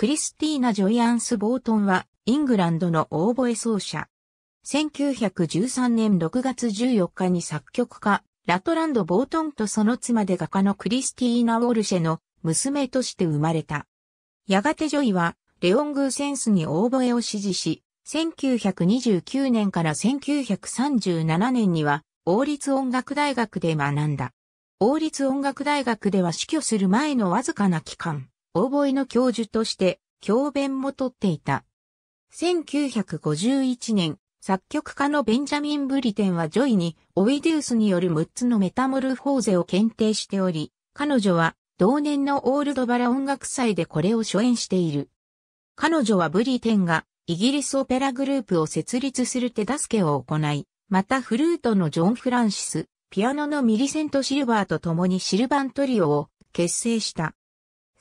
クリスティーナ・ジョイアンス・ボートンは、イングランドのオーボエ奏者。1913年6月14日に作曲家、ラトランド・ボートンとその妻で画家のクリスティーナ・ウォルシェの娘として生まれた。やがてジョイは、レオン・グーセンスにオーボエを支持し、1929年から1937年には、王立音楽大学で学んだ。王立音楽大学では死去する前のわずかな期間、覚えの教授として教鞭もとっていた。1951年、作曲家のベンジャミン・ブリテンはジョイにオイデュースによる6つのメタモルフォーゼを検定しており、彼女は同年のオールドバラ音楽祭でこれを初演している。彼女はブリテンがイギリスオペラグループを設立する手助けを行い、またフルートのジョン・フランシス、ピアノのミリセント・シルバーと共にシルバントリオを結成した。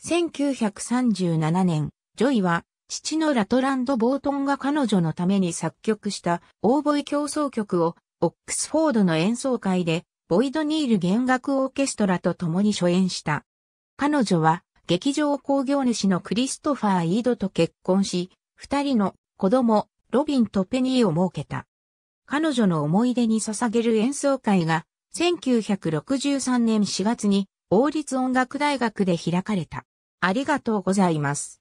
1937年、ジョイは、父のラトランド・ボートンが彼女のために作曲した、オーボエ競争曲を、オックスフォードの演奏会で、ボイド・ニール弦楽オーケストラと共に初演した。彼女は、劇場興行主のクリストファー・イードと結婚し、二人の子供、ロビンとペニーを設けた。彼女の思い出に捧げる演奏会が、1963年4月に王立音楽大学で開かれた。ありがとうございます。